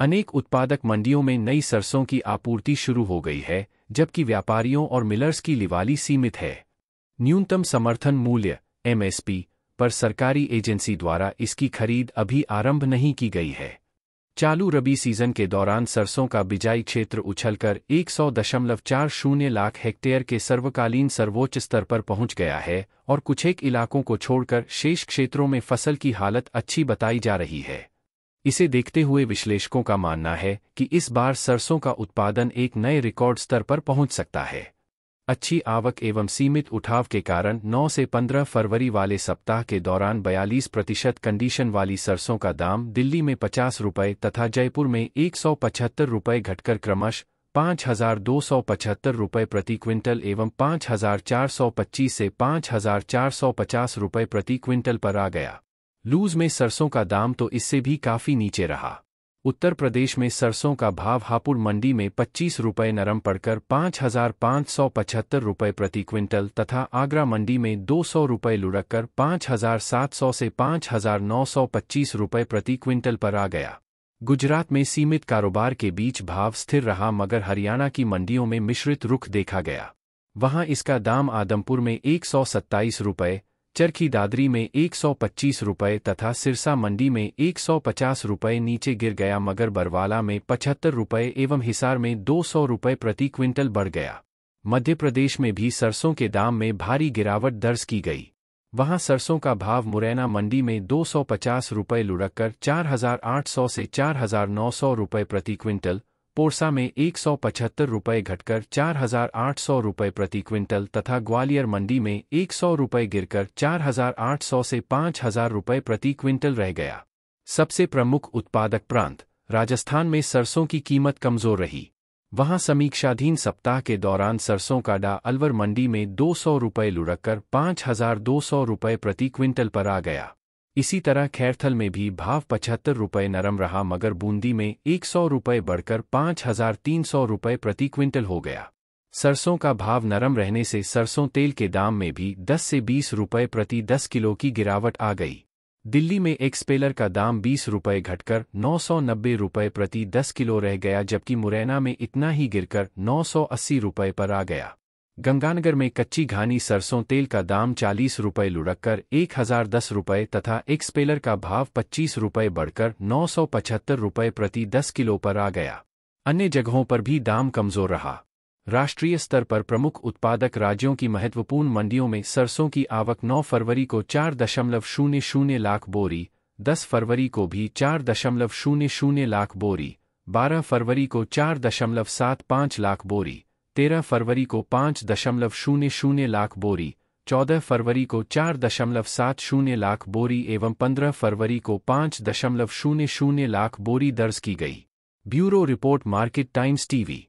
अनेक उत्पादक मंडियों में नई सरसों की आपूर्ति शुरू हो गई है जबकि व्यापारियों और मिलर्स की लिवाली सीमित है न्यूनतम समर्थन मूल्य एमएसपी पर सरकारी एजेंसी द्वारा इसकी खरीद अभी आरंभ नहीं की गई है चालू रबी सीजन के दौरान सरसों का बिजाई क्षेत्र उछलकर एक सौ दशमलव चार शून्य लाख हेक्टेयर के सर्वकालीन सर्वोच्च स्तर पर पहुंच गया है और कुछेक इलाकों को छोड़कर शेष क्षेत्रों में फसल की हालत अच्छी बताई जा रही है इसे देखते हुए विश्लेषकों का मानना है कि इस बार सरसों का उत्पादन एक नए रिकॉर्ड स्तर पर पहुंच सकता है अच्छी आवक एवं सीमित उठाव के कारण 9 से 15 फरवरी वाले सप्ताह के दौरान 42 प्रतिशत कंडीशन वाली सरसों का दाम दिल्ली में पचास रुपये तथा जयपुर में एक सौ पचहत्तर रुपये घटकर क्रमश पाँच हजार दो सौ पचहत्तर रुपये प्रति क्विंटल एवं पाँच हजार चार सौ पच्चीस से पाँच हजार चार सौ पचास रुपये प्रति क्विंटल पर आ गया लूज में सरसों का दाम तो इससे भी काफी नीचे रहा उत्तर प्रदेश में सरसों का भाव हापुड़ मंडी में 25 रुपये नरम पड़कर पाँच हजार पाँच सौ पचहत्तर रुपये प्रति क्विंटल तथा आगरा मंडी में दो सौ रुपये लुढ़क कर पाँच हजार सात सौ से पाँच हजार नौ सौ पच्चीस रुपये प्रति क्विंटल पर आ गया गुजरात में सीमित कारोबार के बीच भाव स्थिर रहा मगर हरियाणा की मंडियों में मिश्रित रुख देखा गया वहां इसका दाम आदमपुर में एक सौ सत्ताईस रुपये चरखी दादरी में एक सौ पच्चीस रुपये तथा सिरसा मंडी में एक सौ पचास रुपये नीचे गिर गया मगर बरवाला में पचहत्तर रुपये एवं हिसार में दो सौ रुपये प्रति क्विंटल बढ़ गया मध्य प्रदेश में भी सरसों के दाम में भारी गिरावट दर्ज की गई वहां सरसों का भाव मुरैना मंडी में पचास रुपये लुढ़ककर 4,800 से 4,900 रुपये प्रति क्विंटल पोरसा में एक सौ पचहत्तर रुपये घटकर चार हजार आठ सौ रुपये प्रति क्विंटल तथा ग्वालियर मंडी में एक सौ रुपये गिरकर चार हजार आठ सौ से पांच हजार रुपये प्रति क्विंटल रह गया सबसे प्रमुख उत्पादक प्रांत राजस्थान में सरसों की कीमत कमजोर रही वहां समीक्षाधीन सप्ताह के दौरान सरसों का डा अलवर मंडी में दो सौ रुपये लुढ़ककर पांच हजार दो सौ रुपये प्रति क्विंटल पर आ गया इसी तरह खैरथल में भी भाव पचहत्तर रुपये नरम रहा मगर बूंदी में एक सौ रुपये बढ़कर पाँच हजार तीन सौ रुपये प्रति क्विंटल हो गया सरसों का भाव नरम रहने से सरसों तेल के दाम में भी 10 से 20 रुपये प्रति 10 किलो की गिरावट आ गई दिल्ली में एक्सपेलर का दाम 20 रुपये घटकर नौ सौ नब्बे रुपये प्रति 10 किलो रह गया जबकि मुरैना में इतना ही गिरकर नौ सौ अस्सी रुपये पर आ गया गंगानगर में कच्ची घानी सरसों तेल का दाम चालीस रुपये लुढ़ककर एक हजार दस रुपये तथा एक्सपेलर का भाव पच्चीस रुपये बढ़कर नौ सौ पचहत्तर रुपये प्रति दस किलो पर आ गया अन्य जगहों पर भी दाम कमजोर रहा राष्ट्रीय स्तर पर प्रमुख उत्पादक राज्यों की महत्वपूर्ण मंडियों में सरसों की आवक 9 फरवरी को चार दशमलव शून्य शून्य लाख बोरी 10 फरवरी को भी चार दशमलव शून्य शून्य लाख बोरी 12 फरवरी को चार दशमलव सात पाँच लाख बोरी तेरह फरवरी को पांच दशमलव शून्य शून्य लाख बोरी चौदह फरवरी को चार दशमलव सात शून्य लाख बोरी एवं पंद्रह फरवरी को पांच दशमलव शून्य शून्य लाख बोरी दर्ज की गई bureau report Market Times TV